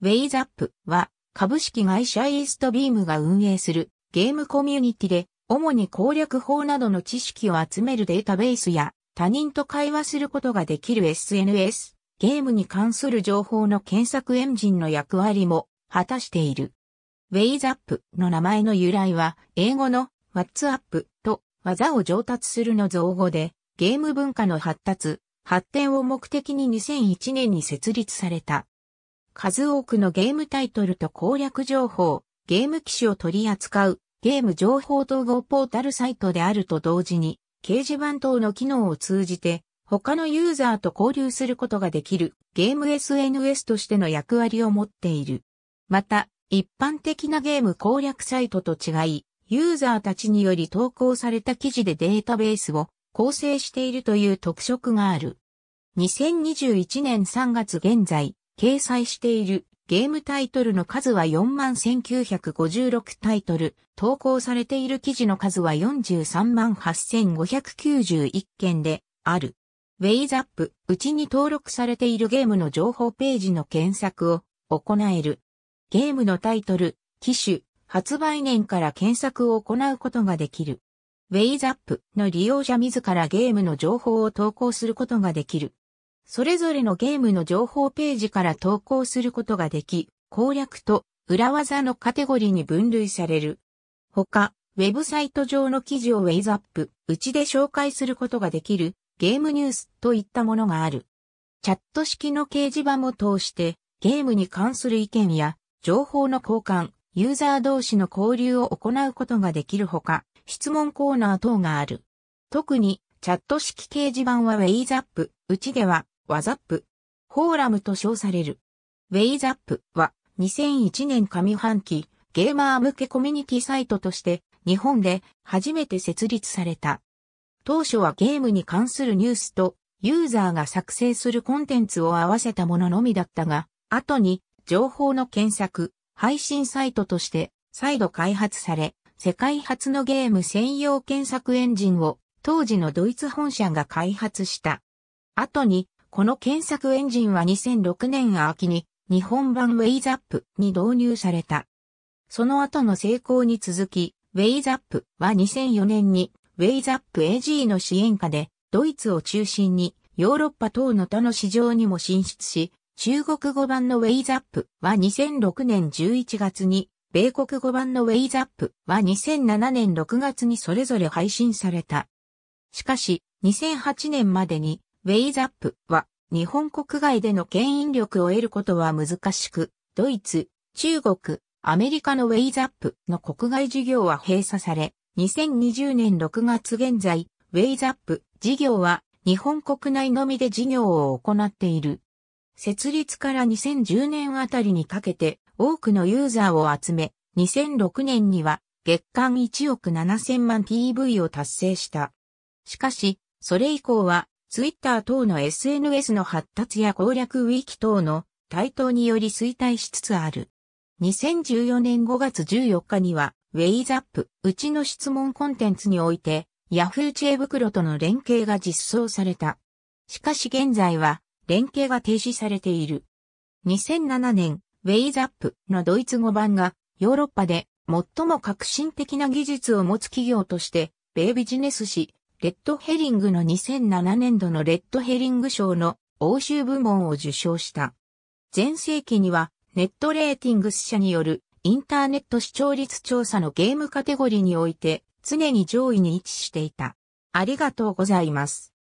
ウェイザップは株式会社イーストビームが運営するゲームコミュニティで主に攻略法などの知識を集めるデータベースや他人と会話することができる SNS、ゲームに関する情報の検索エンジンの役割も果たしている。ウェイザップの名前の由来は英語のワッツアップと技を上達するの造語でゲーム文化の発達、発展を目的に2001年に設立された。数多くのゲームタイトルと攻略情報、ゲーム機種を取り扱うゲーム情報統合ポータルサイトであると同時に、掲示板等の機能を通じて、他のユーザーと交流することができるゲーム SNS としての役割を持っている。また、一般的なゲーム攻略サイトと違い、ユーザーたちにより投稿された記事でデータベースを構成しているという特色がある。2021年3月現在、掲載しているゲームタイトルの数は41,956タイトル、投稿されている記事の数は438,591件である。ウェイザップ、うちに登録されているゲームの情報ページの検索を行える。ゲームのタイトル、機種、発売年から検索を行うことができる。ウェイザップの利用者自らゲームの情報を投稿することができる。それぞれのゲームの情報ページから投稿することができ、攻略と裏技のカテゴリーに分類される。他、ウェブサイト上の記事をウェイズアップ、うちで紹介することができる、ゲームニュースといったものがある。チャット式の掲示板も通して、ゲームに関する意見や、情報の交換、ユーザー同士の交流を行うことができるほか、質問コーナー等がある。特に、チャット式掲示板はウェイズアップ、うちでは、ワザップ、フォーラムと称される。ウェイザップは2001年上半期ゲーマー向けコミュニティサイトとして日本で初めて設立された。当初はゲームに関するニュースとユーザーが作成するコンテンツを合わせたもののみだったが、後に情報の検索、配信サイトとして再度開発され、世界初のゲーム専用検索エンジンを当時のドイツ本社が開発した。後にこの検索エンジンは2006年秋に日本版ウェイザップに導入された。その後の成功に続き、ウェイザップは2004年にウェイザップ AG の支援下でドイツを中心にヨーロッパ等の他の市場にも進出し、中国語版のウェイザップは2006年11月に、米国語版のウェイザップは2007年6月にそれぞれ配信された。しかし、2008年までにウェイザップは日本国外での牽引力を得ることは難しく、ドイツ、中国、アメリカのウェイザップの国外事業は閉鎖され、2020年6月現在、ウェイザップ事業は日本国内のみで事業を行っている。設立から2010年あたりにかけて多くのユーザーを集め、2006年には月間1億7000万 PV を達成した。しかし、それ以降はツイッター等の SNS の発達や攻略ウィキ等の台頭により衰退しつつある。2014年5月14日には、ウェイザップ、うちの質問コンテンツにおいて、ヤフー知恵袋との連携が実装された。しかし現在は、連携が停止されている。2007年、ウェイザップのドイツ語版が、ヨーロッパで最も革新的な技術を持つ企業として、米ビジネス誌、レッドヘリングの2007年度のレッドヘリング賞の欧州部門を受賞した。前世紀にはネットレーティングス社によるインターネット視聴率調査のゲームカテゴリーにおいて常に上位に位置していた。ありがとうございます。